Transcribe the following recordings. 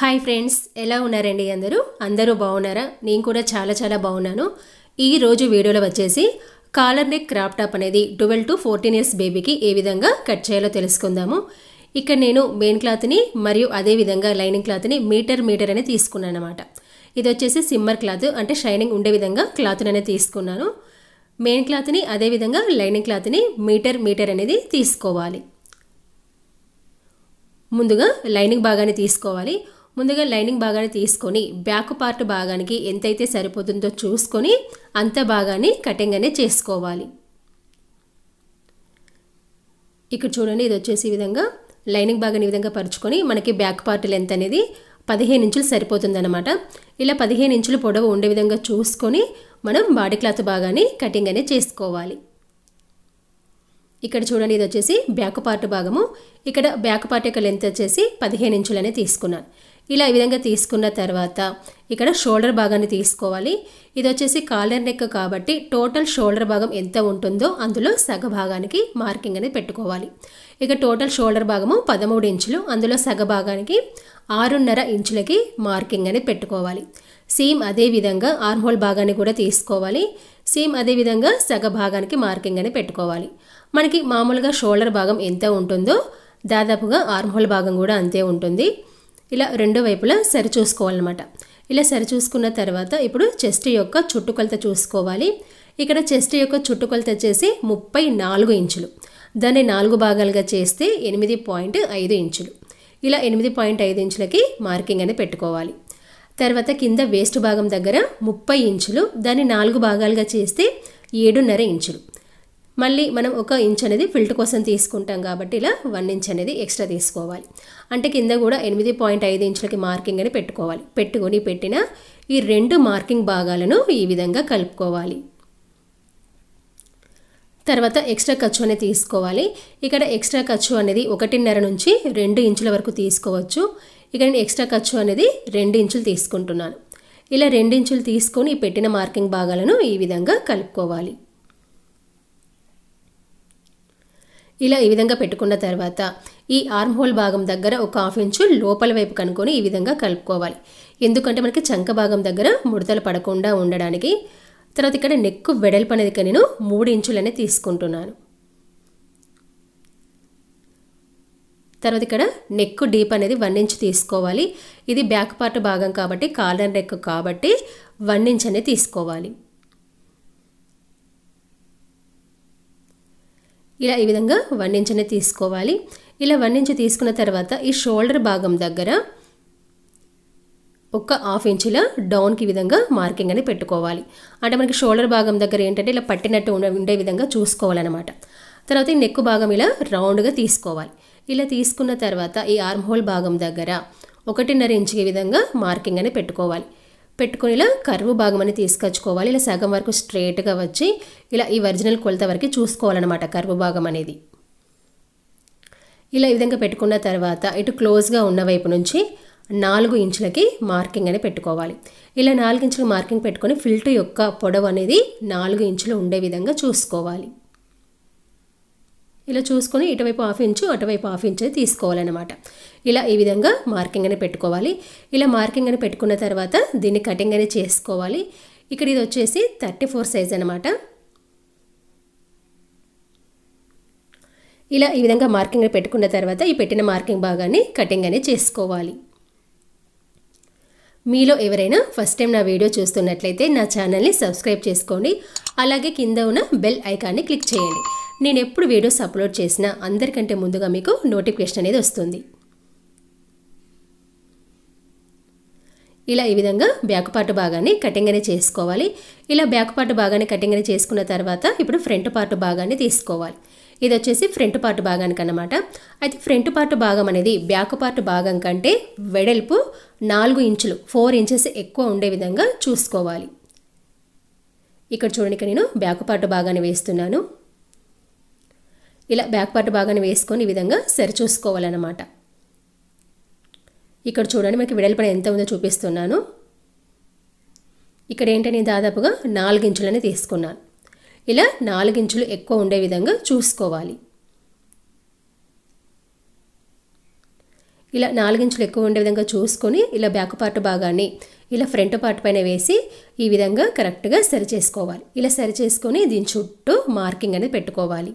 hi friends ఎలా ఉన్నారండి అందరూ అందరూ బాగున్నారా నేను కూడా చాలా చాలా బాగున్నాను ఈ రోజు వీడియోలో వచ్చేసి కాలర్ నెక్ క్రాప్ టాప్ అనేది ట్వెల్వ్ టు ఫోర్టీన్ ఇయర్స్ బేబీకి ఏ విధంగా కట్ చేయాలో తెలుసుకుందాము ఇక్కడ నేను మెయిన్ క్లాత్ని మరియు అదే విధంగా లైనింగ్ క్లాత్ని మీటర్ మీటర్ అనేది తీసుకున్నాను అనమాట ఇది వచ్చేసి సిమ్మర్ క్లాత్ అంటే షైనింగ్ ఉండే విధంగా క్లాత్ని అనేది తీసుకున్నాను మెయిన్ క్లాత్ని అదేవిధంగా లైనింగ్ క్లాత్ని మీటర్ మీటర్ అనేది తీసుకోవాలి ముందుగా లైనింగ్ భాగాన్ని తీసుకోవాలి ముందుగా లైనింగ్ భాగాన్ని తీసుకొని బ్యాక్ పార్ట్ భాగానికి ఎంతైతే సరిపోతుందో చూసుకొని అంత భాగాన్ని కటింగ్ అనేది చేసుకోవాలి ఇక్కడ చూడండి ఇది వచ్చేసి ఈ విధంగా లైనింగ్ భాగాన్ని ఈ విధంగా పరుచుకొని మనకి బ్యాక్ పార్ట్ లెంత్ అనేది పదిహేను ఇంచులు సరిపోతుందన్నమాట ఇలా పదిహేను ఇంచులు పొడవు ఉండే విధంగా చూసుకొని మనం బాడీ క్లాత్ భాగాన్ని కటింగ్ అనేది చేసుకోవాలి ఇక్కడ చూడండి ఇది వచ్చేసి బ్యాక్ పార్ట్ భాగము ఇక్కడ బ్యాక్ పార్ట్ యొక్క లెంత్ వచ్చేసి పదిహేను ఇంచులనే తీసుకున్నాను ఇలా ఈ విధంగా తీసుకున్న తర్వాత ఇక్కడ షోల్డర్ భాగాన్ని తీసుకోవాలి ఇది వచ్చేసి కాలర్ నెక్ కాబట్టి టోటల్ షోల్డర్ భాగం ఎంత ఉంటుందో అందులో సగ భాగానికి మార్కింగ్ అనేది పెట్టుకోవాలి ఇక టోటల్ షోల్డర్ భాగము పదమూడు ఇంచులు అందులో సగ భాగానికి ఆరున్నర ఇంచులకి మార్కింగ్ అనేది పెట్టుకోవాలి సేమ్ అదే విధంగా ఆర్మ్హోల్ భాగాన్ని కూడా తీసుకోవాలి సేమ్ అదే విధంగా సగ భాగానికి మార్కింగ్ అని పెట్టుకోవాలి మనకి మామూలుగా షోల్డర్ భాగం ఎంత ఉంటుందో దాదాపుగా ఆర్మ్హోల్ భాగం కూడా అంతే ఉంటుంది ఇలా రెండు వైపులా సరి చూసుకోవాలన్నమాట ఇలా సరి చూసుకున్న తర్వాత ఇప్పుడు చెస్ట్ యొక్క చుట్టుకొలత చూసుకోవాలి ఇక్కడ చెస్ట్ యొక్క చుట్టుకొలత వచ్చేసి ముప్పై నాలుగు ఇంచులు దాన్ని నాలుగు భాగాలుగా చేస్తే ఎనిమిది పాయింట్ ఐదు ఇంచులు ఇలా ఎనిమిది పాయింట్ ఐదు ఇంచులకి మార్కింగ్ అనేది పెట్టుకోవాలి తర్వాత కింద వేస్ట్ భాగం దగ్గర ముప్పై ఇంచులు దాన్ని నాలుగు భాగాలుగా చేస్తే ఏడున్నర ఇంచులు మళ్ళీ మనం ఒక ఇంచ్ అనేది ఫిల్ట్ కోసం తీసుకుంటాం కాబట్టి ఇలా వన్ ఇంచ్ అనేది ఎక్స్ట్రా తీసుకోవాలి అంటే కింద కూడా ఎనిమిది పాయింట్ ఐదు ఇంచులకి మార్కింగ్ అని పెట్టుకోవాలి పెట్టుకొని పెట్టిన ఈ రెండు మార్కింగ్ భాగాలను ఈ విధంగా కలుపుకోవాలి తర్వాత ఎక్స్ట్రా ఖర్చు అనేది తీసుకోవాలి ఇక్కడ ఎక్స్ట్రా ఖర్చు అనేది ఒకటిన్నర నుంచి రెండు ఇంచుల వరకు తీసుకోవచ్చు ఇక్కడ నేను ఎక్స్ట్రా ఖర్చు అనేది రెండు ఇంచులు తీసుకుంటున్నాను ఇలా రెండించులు తీసుకొని పెట్టిన మార్కింగ్ భాగాలను ఈ విధంగా కలుపుకోవాలి ఇలా ఈ విధంగా పెట్టుకున్న తర్వాత ఈ ఆర్మ్ హోల్ భాగం దగ్గర ఒక హాఫ్ ఇంచు లోపల వైపు కనుక్కొని ఈ విధంగా కలుపుకోవాలి ఎందుకంటే మనకి చంక భాగం దగ్గర ముడతలు పడకుండా ఉండడానికి తర్వాత ఇక్కడ నెక్ వెడల్పు అనేది నేను మూడు ఇంచులనే తీసుకుంటున్నాను తర్వాత ఇక్కడ నెక్ డీప్ అనేది వన్ ఇంచ్ తీసుకోవాలి ఇది బ్యాక్ పార్ట్ భాగం కాబట్టి కాలర్ నెక్ కాబట్టి వన్ ఇంచ్ అనేది తీసుకోవాలి ఇలా ఈ విధంగా వన్నించని తీసుకోవాలి ఇలా వన్నించి తీసుకున్న తర్వాత ఈ షోల్డర్ భాగం దగ్గర ఒక హాఫ్ ఇంచుల డౌన్కి విధంగా మార్కింగ్ అని పెట్టుకోవాలి అంటే మనకి షోల్డర్ భాగం దగ్గర ఏంటంటే ఇలా పట్టినట్టు ఉండే విధంగా చూసుకోవాలన్నమాట తర్వాత ఈ నెక్ భాగం ఇలా రౌండ్గా తీసుకోవాలి ఇలా తీసుకున్న తర్వాత ఈ ఆర్మ్ హోల్ భాగం దగ్గర ఒకటిన్నర ఇంచుకి విధంగా మార్కింగ్ అని పెట్టుకోవాలి పెట్టుకుని ఇలా కరువు భాగం అనేది తీసుకొచ్చుకోవాలి ఇలా సగం వరకు స్ట్రేట్గా వచ్చి ఇలా ఈ ఒరిజినల్ కొలత వరకు చూసుకోవాలన్నమాట కరువు భాగం అనేది ఇలా ఈ విధంగా పెట్టుకున్న తర్వాత ఇటు క్లోజ్గా ఉన్న వైపు నుంచి నాలుగు ఇంచులకి మార్కింగ్ అనేది పెట్టుకోవాలి ఇలా నాలుగు ఇంచులు మార్కింగ్ పెట్టుకొని ఫిల్టర్ యొక్క పొడవు అనేది నాలుగు ఇంచులు ఉండే విధంగా చూసుకోవాలి ఇలా చూసుకొని ఇటువైపు హాఫ్ ఇంచు అటువైపు హాఫ్ ఇంచు తీసుకోవాలన్నమాట ఇలా ఈ విధంగా మార్కింగ్ అని పెట్టుకోవాలి ఇలా మార్కింగ్ అని పెట్టుకున్న తర్వాత దీన్ని కటింగ్ అని చేసుకోవాలి ఇక్కడ ఇది వచ్చేసి థర్టీ ఫోర్ సైజ్ అనమాట ఇలా ఈ విధంగా మార్కింగ్ పెట్టుకున్న తర్వాత ఈ పెట్టిన మార్కింగ్ భాగాన్ని కటింగ్ అని చేసుకోవాలి మీలో ఎవరైనా ఫస్ట్ టైం నా వీడియో చూస్తున్నట్లయితే నా ఛానల్ని సబ్స్క్రైబ్ చేసుకోండి అలాగే కింద ఉన్న బెల్ ఐకాన్ని క్లిక్ చేయండి నేను ఎప్పుడు వీడియోస్ అప్లోడ్ చేసినా అందరికంటే ముందుగా మీకు నోటిఫికేషన్ అనేది వస్తుంది ఇలా ఈ విధంగా బ్యాక్ పార్ట్ భాగాన్ని కటింగ్ అనేది చేసుకోవాలి ఇలా బ్యాక్ పార్ట్ భాగాన్ని కటింగ్ అనేది చేసుకున్న తర్వాత ఇప్పుడు ఫ్రంట్ పార్ట్ భాగాన్ని తీసుకోవాలి ఇది వచ్చేసి ఫ్రంట్ పార్ట్ భాగానికి అనమాట అయితే ఫ్రంట్ పార్ట్ భాగం అనేది బ్యాక్ పార్ట్ భాగం కంటే వెడల్పు నాలుగు ఇంచులు ఫోర్ ఇంచెస్ ఎక్కువ ఉండే విధంగా చూసుకోవాలి ఇక్కడ చూడండి నేను బ్యాక్ పార్ట్ భాగాన్ని వేస్తున్నాను ఇలా బ్యాక్ పార్ట్ భాగాన్ని వేసుకొని ఈ విధంగా సరిచూసుకోవాలన్నమాట ఇక్కడ చూడండి మనకి వెడల్పన ఎంత ఉందో చూపిస్తున్నాను ఇక్కడ ఏంటని దాదాపుగా నాలుగించులని తీసుకున్నాను ఇలా నాలుగించులు ఎక్కువ ఉండే విధంగా చూసుకోవాలి ఇలా నాలుగించులు ఎక్కువ ఉండే విధంగా చూసుకొని ఇలా బ్యాక్ పార్ట్ భాగాన్ని ఇలా ఫ్రంట్ పార్ట్ పైన వేసి ఈ విధంగా కరెక్ట్గా సరి చేసుకోవాలి ఇలా సరి చేసుకొని దీని చుట్టూ మార్కింగ్ అనేది పెట్టుకోవాలి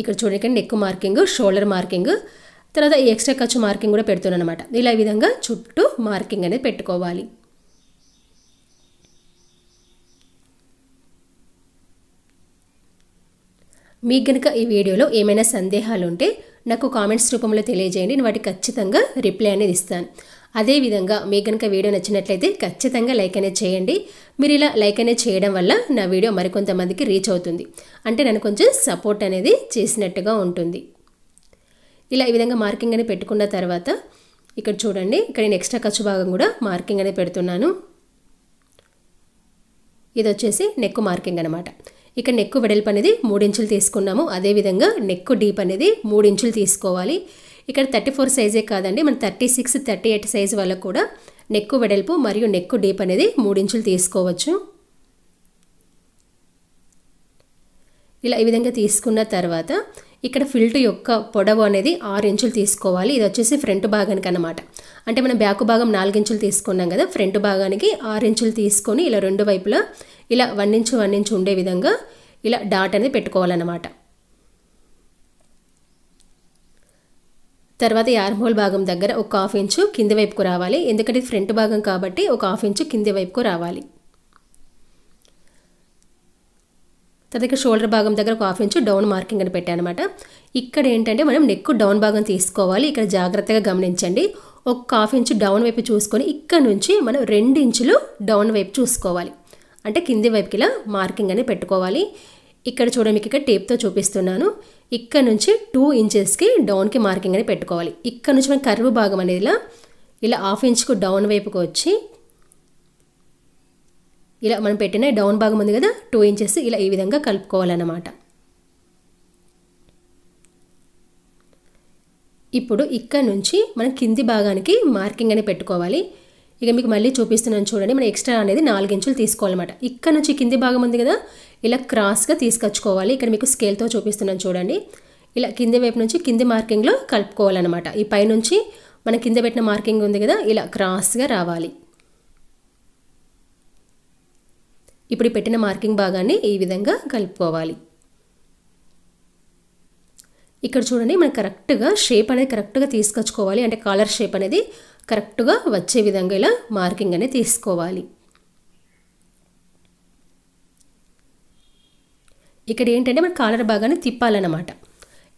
ఇక్కడ చూడండి నెక్ మార్కింగ్ షోల్డర్ మార్కింగ్ తర్వాత ఈ ఎక్స్ట్రా ఖర్చు మార్కింగ్ కూడా పెడుతున్నాను అనమాట ఇలా విధంగా చుట్టూ మార్కింగ్ అనేది పెట్టుకోవాలి మీకు కనుక ఈ వీడియోలో ఏమైనా సందేహాలు ఉంటే నాకు కామెంట్స్ రూపంలో తెలియజేయండి నేను వాటికి ఖచ్చితంగా రిప్లై అనేది ఇస్తాను అదేవిధంగా మీకు కనుక వీడియో నచ్చినట్లయితే ఖచ్చితంగా లైక్ అనేది చేయండి మీరు ఇలా లైక్ అనేది చేయడం వల్ల నా వీడియో మరికొంతమందికి రీచ్ అవుతుంది అంటే నన్ను కొంచెం సపోర్ట్ అనేది చేసినట్టుగా ఉంటుంది ఇలా ఈ విధంగా మార్కింగ్ అనేది పెట్టుకున్న తర్వాత ఇక్కడ చూడండి ఇక్కడ నేను ఎక్స్ట్రా ఖర్చు భాగం కూడా మార్కింగ్ అనేది పెడుతున్నాను ఇది వచ్చేసి నెక్ మార్కింగ్ అనమాట ఇక్కడ నెక్ వెడల్పు అనేది మూడించులు తీసుకున్నాము అదేవిధంగా నెక్ డీప్ అనేది మూడించులు తీసుకోవాలి ఇక్కడ థర్టీ ఫోర్ సైజే కాదండి మన thirty six thirty eight size వల్ల కూడా నెక్కు వెడల్పు మరియు నెక్కు డీప్ అనేది మూడించులు తీసుకోవచ్చు ఇలా ఈ విధంగా తీసుకున్న తర్వాత ఇక్కడ ఫిల్ట్ యొక్క పొడవు అనేది ఆరు ఇంచులు తీసుకోవాలి ఇది వచ్చేసి ఫ్రంట్ భాగానికి అనమాట అంటే మనం బ్యాక్ భాగం నాలుగు ఇంచులు తీసుకున్నాం కదా ఫ్రంట్ భాగానికి ఆరు ఇంచులు తీసుకొని ఇలా రెండు వైపులా ఇలా వన్ ఇంచు వన్ ఇంచు ఉండే విధంగా ఇలా డాట్ అనేది పెట్టుకోవాలన్నమాట తర్వాత ఈ భాగం దగ్గర ఒక హాఫ్ ఇంచు కింది వైపుకు రావాలి ఎందుకంటే ఫ్రంట్ భాగం కాబట్టి ఒక హాఫ్ ఇంచు కింది వైపుకు రావాలి తర్వాత షోల్డర్ భాగం దగ్గర ఒక హాఫ్ ఇంచు డౌన్ మార్కింగ్ అని అనమాట ఇక్కడ ఏంటంటే మనం నెక్ డౌన్ భాగం తీసుకోవాలి ఇక్కడ జాగ్రత్తగా గమనించండి ఒక హాఫ్ ఇంచు డౌన్ వైపు చూసుకొని ఇక్కడ నుంచి మనం రెండు ఇంచులు డౌన్ వైపు చూసుకోవాలి అంటే కింది వైపుకి ఇలా మార్కింగ్ అని పెట్టుకోవాలి ఇక్కడ చూడ మీకు ఇక్కడ టేప్తో చూపిస్తున్నాను ఇక్కడ నుంచి టూ ఇంచెస్కి డౌన్కి మార్కింగ్ అనేది పెట్టుకోవాలి ఇక్కడ నుంచి మన కర్వ్ భాగం అనేది ఇలా ఇలా హాఫ్ ఇంచ్కు డౌన్ వైపుకు వచ్చి ఇలా మనం పెట్టిన డౌన్ భాగం ఉంది కదా టూ ఇంచెస్ ఇలా ఈ విధంగా కలుపుకోవాలన్నమాట ఇప్పుడు ఇక్కడ నుంచి మనం కింది భాగానికి మార్కింగ్ అనేది పెట్టుకోవాలి ఇక మీకు మళ్ళీ చూపిస్తున్నాను చూడండి మనం ఎక్స్ట్రా అనేది నాలుగు ఇంచులు తీసుకోవాలన్నమాట ఇక్కడ నుంచి కింది భాగం ఉంది కదా ఇలా క్రాస్గా తీసుకొచ్చుకోవాలి ఇక్కడ మీకు స్కేల్తో చూపిస్తున్నాను చూడండి ఇలా కింది వైపు నుంచి కింది మార్కింగ్లో కలుపుకోవాలన్నమాట ఈ పైనుంచి మన కింద పెట్టిన మార్కింగ్ ఉంది కదా ఇలా క్రాస్గా రావాలి ఇప్పుడు పెట్టిన మార్కింగ్ భాగాన్ని ఈ విధంగా కలుపుకోవాలి ఇక్కడ చూడండి మనం కరెక్ట్గా షేప్ అనేది కరెక్ట్గా తీసుకొచ్చుకోవాలి అంటే కాలర్ షేప్ అనేది కరెక్ట్గా వచ్చే విధంగా ఇలా మార్కింగ్ అనేది తీసుకోవాలి ఇక్కడ ఏంటంటే మన కాలర్ భాగాన్ని తిప్పాలన్నమాట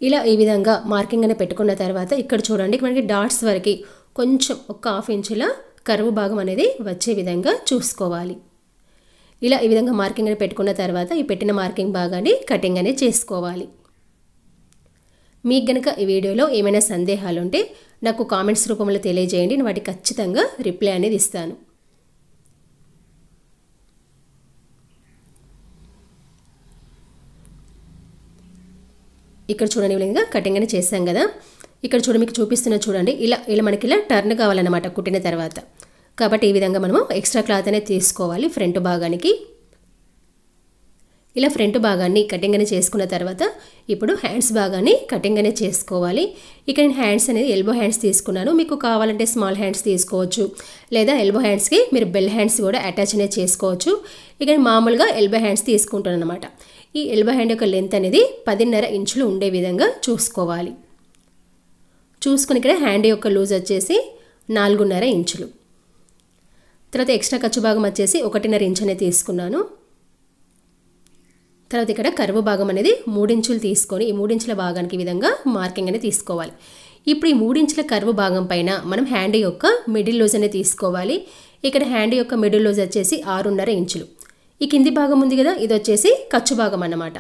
ఇలా ఈ విధంగా మార్కింగ్ అనేది పెట్టుకున్న తర్వాత ఇక్కడ చూడండి మనకి డాట్స్ వరకు కొంచెం ఒక హాఫ్ ఇంచుల కరువు భాగం అనేది వచ్చే విధంగా చూసుకోవాలి ఇలా ఈ విధంగా మార్కింగ్ అనేది పెట్టుకున్న తర్వాత ఈ పెట్టిన మార్కింగ్ భాగాన్ని కటింగ్ అనేది చేసుకోవాలి మీకు గనక ఈ వీడియోలో ఏమైనా సందేహాలు ఉంటే నాకు కామెంట్స్ రూపంలో తెలియజేయండి వాటికి ఖచ్చితంగా రిప్లై అనేది ఇస్తాను ఇక్కడ చూడని విధంగా కటింగ్ అని చేసాం కదా ఇక్కడ చూడండి మీకు చూపిస్తున్న చూడండి ఇలా ఇలా మనకి ఇలా టర్న్ కావాలన్నమాట కుట్టిన తర్వాత కాబట్టి ఈ విధంగా మనము ఎక్స్ట్రా క్లాత్ అనేది తీసుకోవాలి ఫ్రంట్ భాగానికి ఇలా ఫ్రంట్ భాగాన్ని కటింగ్ అనేది చేసుకున్న తర్వాత ఇప్పుడు హ్యాండ్స్ భాగాన్ని కటింగ్ అనేది చేసుకోవాలి ఇక్కడ నేను హ్యాండ్స్ అనేది ఎల్బో హ్యాండ్స్ తీసుకున్నాను మీకు కావాలంటే స్మాల్ హ్యాండ్స్ తీసుకోవచ్చు లేదా ఎల్బో హ్యాండ్స్కి మీరు బెల్ హ్యాండ్స్ కూడా అటాచ్ అనేది చేసుకోవచ్చు ఇక్కడ మామూలుగా ఎల్బో హ్యాండ్స్ తీసుకుంటాను అనమాట ఈ ఎల్బో హ్యాండ్ యొక్క లెంత్ అనేది పదిన్నర ఇంచులు ఉండే విధంగా చూసుకోవాలి చూసుకుని ఇక్కడ హ్యాండ్ యొక్క లూజ్ వచ్చేసి నాలుగున్నర ఇంచులు తర్వాత ఎక్స్ట్రా ఖర్చు భాగం వచ్చేసి ఒకటిన్నర ఇంచు అనేది తీసుకున్నాను తర్వాత ఇక్కడ కరువు భాగం అనేది మూడించులు తీసుకొని ఈ మూడించుల భాగానికి విధంగా మార్కింగ్ అనేది తీసుకోవాలి ఇప్పుడు ఈ మూడించుల కరువు భాగం పైన మనం హ్యాండ్ యొక్క మిడిల్ లూజ్ అనేది తీసుకోవాలి ఇక్కడ హ్యాండ్ యొక్క మిడిల్ లూజ్ వచ్చేసి ఆరున్నర ఇంచులు ఈ కింది భాగం ఉంది కదా ఇది వచ్చేసి ఖర్చు భాగం అన్నమాట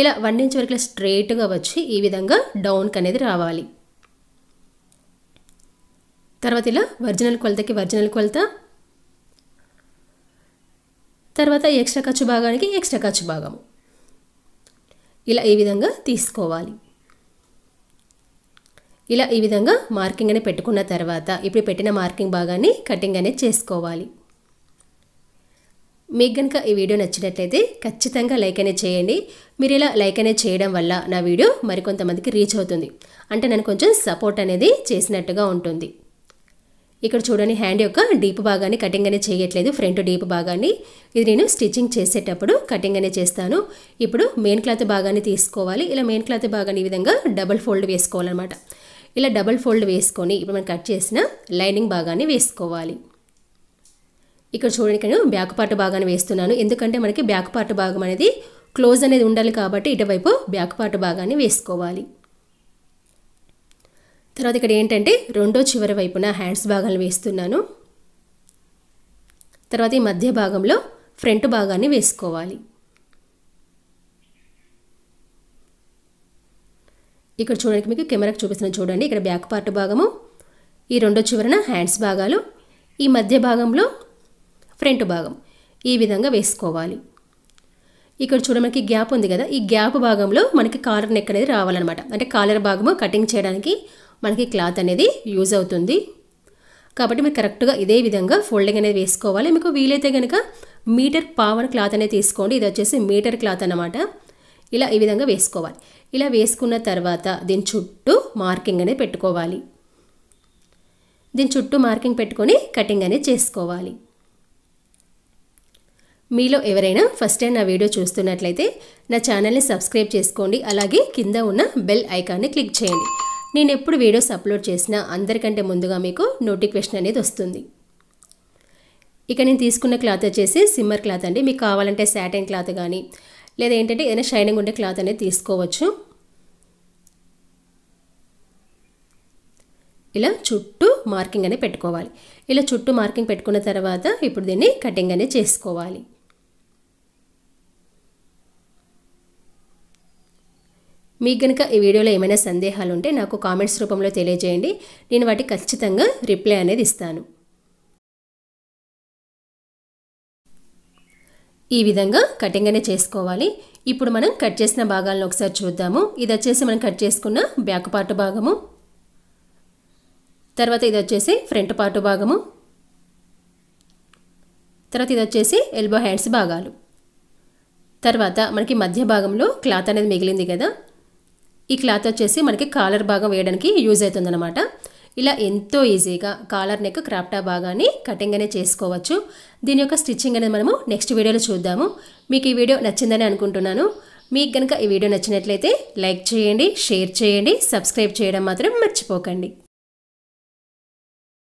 ఇలా వన్ ఇంచ్ వరకు స్ట్రేట్గా వచ్చి ఈ విధంగా డౌన్కి అనేది రావాలి తర్వాత ఇలా ఒరిజినల్ కొలతకి ఒరిజినల్ కొలత తర్వాత ఎక్స్ట్రా ఖర్చు భాగానికి ఎక్స్ట్రా ఖర్చు భాగము ఇలా ఈ విధంగా తీసుకోవాలి ఇలా ఈ విధంగా మార్కింగ్ అనేది పెట్టుకున్న తర్వాత ఇప్పుడు పెట్టిన మార్కింగ్ భాగాన్ని కటింగ్ అనేది చేసుకోవాలి మీకు కనుక ఈ వీడియో నచ్చినట్లయితే ఖచ్చితంగా లైక్ అనే చేయండి మీరు ఇలా లైక్ అనే చేయడం వల్ల నా వీడియో మరికొంతమందికి రీచ్ అవుతుంది అంటే నన్ను కొంచెం సపోర్ట్ అనేది చేసినట్టుగా ఉంటుంది ఇక్కడ చూడండి హ్యాండ్ యొక్క డీప్ భాగాన్ని కటింగ్ అనేది చేయట్లేదు ఫ్రంట్ డీప్ భాగాన్ని ఇది నేను స్టిచ్చింగ్ చేసేటప్పుడు కటింగ్ అనేది చేస్తాను ఇప్పుడు మెయిన్ క్లాత్ భాగాన్ని తీసుకోవాలి ఇలా మెయిన్ క్లాత్ భాగాన్ని ఈ విధంగా డబల్ ఫోల్డ్ వేసుకోవాలన్నమాట ఇలా డబల్ ఫోల్డ్ వేసుకొని ఇప్పుడు మనం కట్ చేసిన లైనింగ్ భాగాన్ని వేసుకోవాలి ఇక్కడ చూడండి నేను బ్యాక్ పార్ట్ భాగాన్ని వేస్తున్నాను ఎందుకంటే మనకి బ్యాక్ పార్ట్ భాగం అనేది క్లోజ్ అనేది ఉండాలి కాబట్టి ఇటువైపు బ్యాక్ పార్ట్ భాగాన్ని వేసుకోవాలి తర్వాత ఇక్కడ ఏంటంటే రెండో చివరి వైపున హ్యాండ్స్ భాగాన్ని వేస్తున్నాను తర్వాత ఈ మధ్య భాగంలో ఫ్రంట్ భాగాన్ని వేసుకోవాలి ఇక్కడ చూడడానికి మీకు కెమెరాకి చూపిస్తున్నా చూడండి ఇక్కడ బ్యాక్ పార్ట్ భాగము ఈ రెండో చివరన హ్యాండ్స్ భాగాలు ఈ మధ్య భాగంలో ఫ్రంట్ భాగం ఈ విధంగా వేసుకోవాలి ఇక్కడ చూడ మనకి గ్యాప్ ఉంది కదా ఈ గ్యాప్ భాగంలో మనకి కాలర్ నెక్ అనేది రావాలన్నమాట అంటే కాలర్ భాగము కటింగ్ చేయడానికి మనకి క్లాత్ అనేది యూజ్ అవుతుంది కాబట్టి మీరు కరెక్ట్గా ఇదే విధంగా ఫోల్డింగ్ అనేది వేసుకోవాలి మీకు వీలైతే కనుక మీటర్ పావర్ క్లాత్ అనేది తీసుకోండి ఇది వచ్చేసి మీటర్ క్లాత్ అనమాట ఇలా ఈ విధంగా వేసుకోవాలి ఇలా వేసుకున్న తర్వాత దీని చుట్టూ మార్కింగ్ అనేది పెట్టుకోవాలి దీని చుట్టూ మార్కింగ్ పెట్టుకొని కటింగ్ అనేది చేసుకోవాలి మీలో ఎవరైనా ఫస్ట్ టైం నా వీడియో చూస్తున్నట్లయితే నా ఛానల్ని సబ్స్క్రైబ్ చేసుకోండి అలాగే కింద ఉన్న బెల్ ఐకాన్ని క్లిక్ చేయండి నేను ఎప్పుడు వీడియోస్ అప్లోడ్ చేసినా అందరికంటే ముందుగా మీకు నోటిఫికేషన్ అనేది వస్తుంది ఇక నేను తీసుకున్న క్లాత్ వచ్చేసి సిమ్మర్ క్లాత్ అండి మీకు కావాలంటే శాటన్ క్లాత్ కానీ లేదా ఏంటంటే ఏదైనా షైనింగ్ ఉండే క్లాత్ అనేది తీసుకోవచ్చు ఇలా చుట్టూ మార్కింగ్ అనేది పెట్టుకోవాలి ఇలా చుట్టూ మార్కింగ్ పెట్టుకున్న తర్వాత ఇప్పుడు దీన్ని కటింగ్ అనేది చేసుకోవాలి మీకు కనుక ఈ వీడియోలో ఏమైనా సందేహాలు ఉంటే నాకు కామెంట్స్ రూపంలో తెలియజేయండి నేను వాటికి ఖచ్చితంగా రిప్లై అనేది ఇస్తాను ఈ విధంగా కటింగ్ అనేది చేసుకోవాలి ఇప్పుడు మనం కట్ చేసిన భాగాలను ఒకసారి చూద్దాము ఇది వచ్చేసి మనం కట్ చేసుకున్న బ్యాక్ పార్ట్ భాగము తర్వాత ఇది వచ్చేసి ఫ్రంట్ పార్ట్ భాగము తర్వాత ఇది వచ్చేసి ఎల్బో హ్యాండ్స్ భాగాలు తర్వాత మనకి మధ్య భాగంలో క్లాత్ అనేది మిగిలింది కదా ఈ క్లాత్ వచ్చేసి మనకి కాలర్ భాగం వేయడానికి యూజ్ అవుతుందన్నమాట ఇలా ఎంతో ఈజీగా కాలర్ నెక్ క్రాప్టా భాగాన్ని కటింగ్ అనేది చేసుకోవచ్చు దీని యొక్క స్టిచ్చింగ్ అనేది మనము నెక్స్ట్ వీడియోలో చూద్దాము మీకు ఈ వీడియో నచ్చిందని అనుకుంటున్నాను మీకు కనుక ఈ వీడియో నచ్చినట్లయితే లైక్ చేయండి షేర్ చేయండి సబ్స్క్రైబ్ చేయడం మాత్రం మర్చిపోకండి